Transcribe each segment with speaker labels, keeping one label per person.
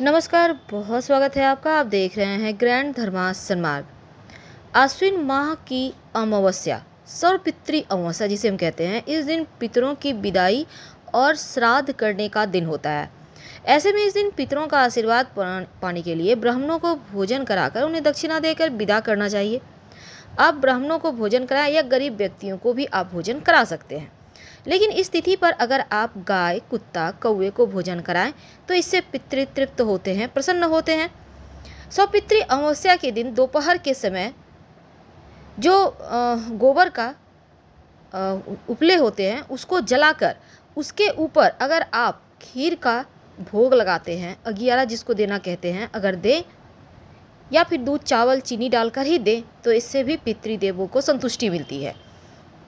Speaker 1: नमस्कार बहुत स्वागत है आपका आप देख रहे हैं ग्रैंड धर्मा सन्मार्ग आश्विन माह की अमावस्या पितृ अमावस्या जिसे हम कहते हैं इस दिन पितरों की विदाई और श्राद्ध करने का दिन होता है ऐसे में इस दिन पितरों का आशीर्वाद पाने के लिए ब्राह्मणों को भोजन कराकर उन्हें दक्षिणा देकर विदा करना चाहिए आप ब्राह्मणों को भोजन कराएं या गरीब व्यक्तियों को भी आप भोजन करा सकते हैं लेकिन इस तिथि पर अगर आप गाय कुत्ता कौए को भोजन कराएं तो इससे पितृ तृप्त होते हैं प्रसन्न होते हैं सौपित्री अमावस्या के दिन दोपहर के समय जो गोबर का उपले होते हैं उसको जलाकर उसके ऊपर अगर आप खीर का भोग लगाते हैं अगियारा जिसको देना कहते हैं अगर दें या फिर दूध चावल चीनी डालकर ही दें तो इससे भी पितृदेवों को संतुष्टि मिलती है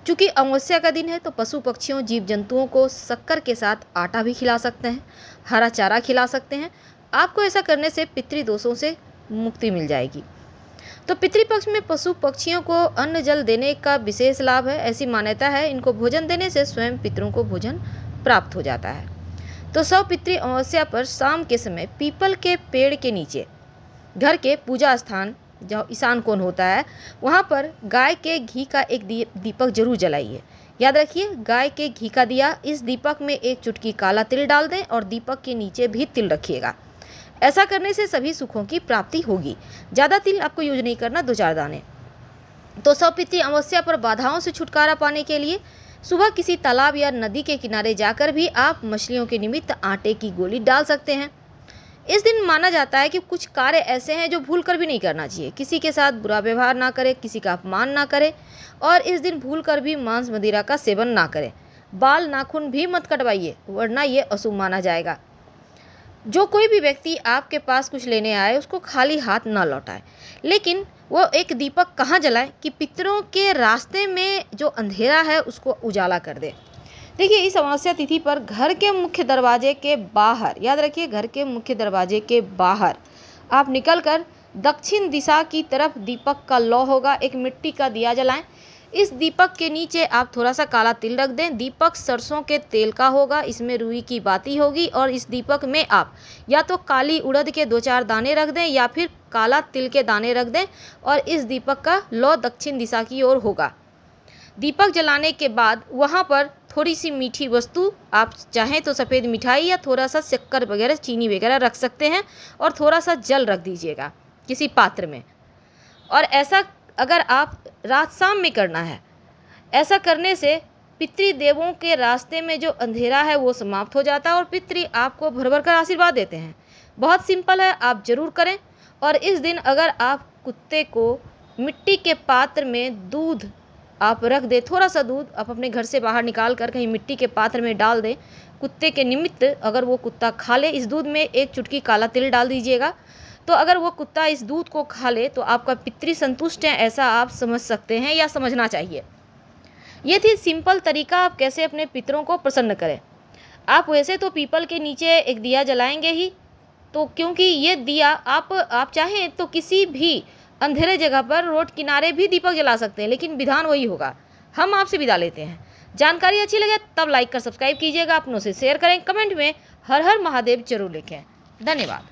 Speaker 1: चूँकि अमावस्या का दिन है तो पशु पक्षियों जीव जंतुओं को शक्कर के साथ आटा भी खिला सकते हैं हरा चारा खिला सकते हैं आपको ऐसा करने से पितृदोषों से मुक्ति मिल जाएगी तो पितृपक्ष में पशु पक्षियों को अन्न जल देने का विशेष लाभ है ऐसी मान्यता है इनको भोजन देने से स्वयं पितरों को भोजन प्राप्त हो जाता है तो सौ पितृ अमावस्या पर शाम के समय पीपल के पेड़ के नीचे घर के पूजा स्थान जो ईशान कोण होता है वहाँ पर गाय के घी का एक दीपक जरूर जलाइए याद रखिए गाय के घी का दिया इस दीपक में एक चुटकी काला तिल डाल दें और दीपक के नीचे भी तिल रखिएगा ऐसा करने से सभी सुखों की प्राप्ति होगी ज़्यादा तिल आपको यूज नहीं करना दो चार दाने तो सौपित्ती अमावस्या पर बाधाओं से छुटकारा पाने के लिए सुबह किसी तालाब या नदी के किनारे जाकर भी आप मछलियों के निमित्त आटे की गोली डाल सकते हैं इस दिन माना जाता है कि कुछ कार्य ऐसे हैं जो भूल कर भी नहीं करना चाहिए किसी के साथ बुरा व्यवहार ना करें किसी का अपमान ना करें और इस दिन भूल कर भी मांस मदिरा का सेवन ना करें बाल नाखून भी मत कटवाइए वरना ये अशुभ माना जाएगा जो कोई भी व्यक्ति आपके पास कुछ लेने आए उसको खाली हाथ ना लौटाए लेकिन वो एक दीपक कहाँ जलाएं कि पितरों के रास्ते में जो अंधेरा है उसको उजाला कर दे देखिए इस अमावस्या तिथि पर घर के मुख्य दरवाजे के बाहर याद रखिए घर के मुख्य दरवाजे के बाहर आप निकलकर दक्षिण दिशा की तरफ दीपक का लौ होगा एक मिट्टी का दिया जलाएं इस दीपक के नीचे आप थोड़ा सा काला तिल रख दें दीपक सरसों के तेल का होगा इसमें रुई की बाती होगी और इस दीपक में आप या तो काली उड़द के दो चार दाने रख दें या फिर काला तिल के दाने रख दें और इस दीपक का लौ दक्षिण दिशा की ओर होगा दीपक जलाने के बाद वहाँ पर थोड़ी सी मीठी वस्तु आप चाहें तो सफ़ेद मिठाई या थोड़ा सा शक्कर वगैरह चीनी वगैरह रख सकते हैं और थोड़ा सा जल रख दीजिएगा किसी पात्र में और ऐसा अगर आप रात शाम में करना है ऐसा करने से पितृदेवों के रास्ते में जो अंधेरा है वो समाप्त हो जाता है और पितृ आपको भर भर कर आशीर्वाद देते हैं बहुत सिंपल है आप ज़रूर करें और इस दिन अगर आप कुत्ते को मिट्टी के पात्र में दूध आप रख दें थोड़ा सा दूध आप अपने घर से बाहर निकाल कर कहीं मिट्टी के पात्र में डाल दें कुत्ते के निमित्त अगर वो कुत्ता खा ले इस दूध में एक चुटकी काला तिल डाल दीजिएगा तो अगर वो कुत्ता इस दूध को खा ले तो आपका पितृ संतुष्ट है ऐसा आप समझ सकते हैं या समझना चाहिए ये थी सिंपल तरीका आप कैसे अपने पितरों को प्रसन्न करें आप वैसे तो पीपल के नीचे एक दिया जलाएंगे ही तो क्योंकि ये दिया आप आप चाहें तो किसी भी अंधेरे जगह पर रोड किनारे भी दीपक जला सकते हैं लेकिन विधान वही होगा हम आपसे विदा लेते हैं जानकारी अच्छी लगे तब लाइक कर सब्सक्राइब कीजिएगा अपनों से शेयर करें कमेंट में हर हर महादेव जरूर लिखें धन्यवाद